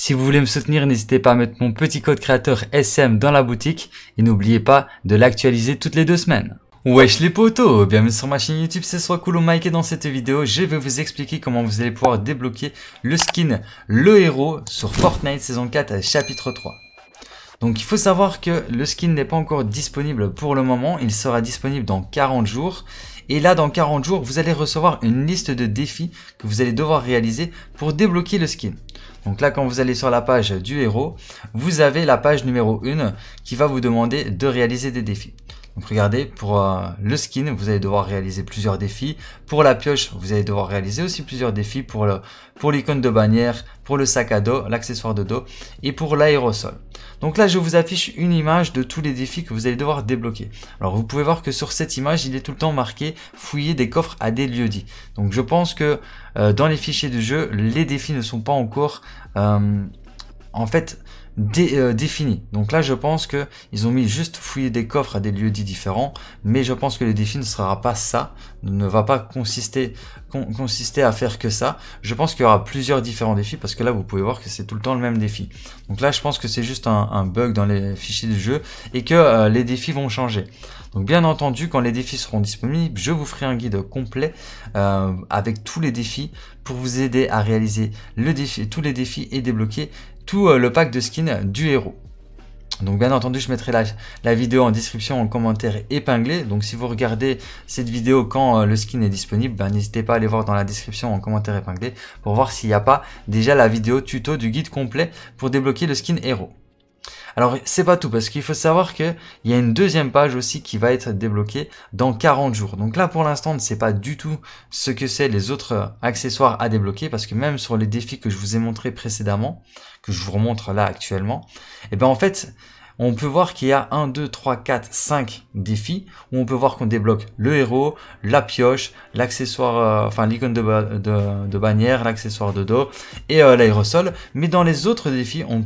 Si vous voulez me soutenir, n'hésitez pas à mettre mon petit code créateur SM dans la boutique et n'oubliez pas de l'actualiser toutes les deux semaines. Wesh les potos, bienvenue sur ma chaîne YouTube, c'est soit cool Mike et dans cette vidéo je vais vous expliquer comment vous allez pouvoir débloquer le skin Le Héros sur Fortnite saison 4 chapitre 3. Donc il faut savoir que le skin n'est pas encore disponible pour le moment, il sera disponible dans 40 jours. Et là dans 40 jours vous allez recevoir une liste de défis que vous allez devoir réaliser pour débloquer le skin. Donc là, quand vous allez sur la page du héros, vous avez la page numéro 1 qui va vous demander de réaliser des défis. Donc regardez, pour euh, le skin, vous allez devoir réaliser plusieurs défis. Pour la pioche, vous allez devoir réaliser aussi plusieurs défis pour l'icône de bannière, pour le sac à dos, l'accessoire de dos et pour l'aérosol. Donc là, je vous affiche une image de tous les défis que vous allez devoir débloquer. Alors vous pouvez voir que sur cette image, il est tout le temps marqué fouiller des coffres à des lieux dits. Donc je pense que euh, dans les fichiers de jeu, les défis ne sont pas encore euh, en fait euh, définis. défini. Donc là, je pense que ils ont mis juste fouiller des coffres à des lieux dits différents, mais je pense que le défi ne sera pas ça, ne va pas consister, consister à faire que ça. Je pense qu'il y aura plusieurs différents défis parce que là, vous pouvez voir que c'est tout le temps le même défi. Donc là, je pense que c'est juste un, bug dans les fichiers du jeu et que euh, les défis vont changer. Donc bien entendu, quand les défis seront disponibles, je vous ferai un guide complet euh, avec tous les défis pour vous aider à réaliser le défi, tous les défis et débloquer tout euh, le pack de skins du héros. Donc bien entendu, je mettrai la, vidéo en description, en commentaire épinglé. Donc si vous regardez cette vidéo quand euh, le skin est disponible, ben, n'hésitez pas à aller voir dans la description, en commentaire épinglé, pour voir s'il n'y a pas déjà la vidéo tuto du guide complet pour débloquer le skin héros. Alors c'est pas tout parce qu'il faut savoir que il y a une deuxième page aussi qui va être débloquée dans 40 jours. Donc là pour l'instant on ne sait pas du tout ce que c'est les autres accessoires à débloquer parce que même sur les défis que je vous ai montrés précédemment, que je vous remontre là actuellement, et eh ben en fait on peut voir qu'il y a 1, 2, 3, 4, 5 défis où on peut voir qu'on débloque le héros, la pioche, l'accessoire, euh, enfin l'icône de, de, bannière, l'accessoire de dos et euh, l'aérosol. Mais dans les autres défis, on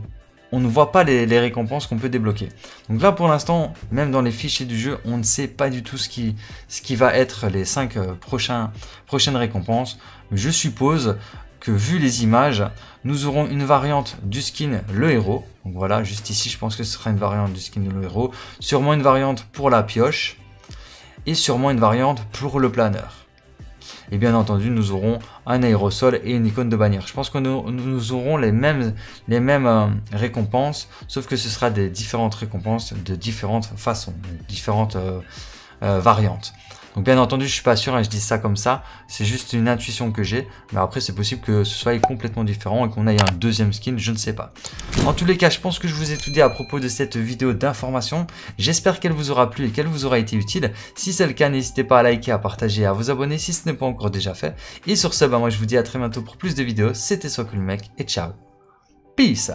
on ne voit pas les, récompenses qu'on peut débloquer. Donc là pour l'instant, même dans les fichiers du jeu, on ne sait pas du tout ce qui, ce qui va être les 5 euh, prochains, prochaines récompenses. Je suppose que vu les images, nous aurons une variante du skin le héros. Donc voilà, juste ici je pense que ce sera une variante du skin le héros. Sûrement une variante pour la pioche. Et sûrement une variante pour le planeur. Et bien entendu, nous aurons un aérosol et une icône de bannière. Je pense que nous, aurons les mêmes, les mêmes euh, récompenses, sauf que ce sera des différentes récompenses de différentes façons, différentes euh, euh, variantes. Donc bien entendu, je suis pas sûr et je dis ça comme ça. C'est juste une intuition que j'ai. Mais après, c'est possible que ce soit complètement différent et qu'on aille un deuxième skin, je ne sais pas. En tous les cas, je pense que je vous ai tout dit à propos de cette vidéo d'information. J'espère qu'elle vous aura plu et qu'elle vous aura été utile. Si c'est le cas, n'hésitez pas à liker, à partager, à vous abonner si ce n'est pas encore déjà fait. Et sur ce, bah moi je vous dis à très bientôt pour plus de vidéos. C'était le et ciao. Peace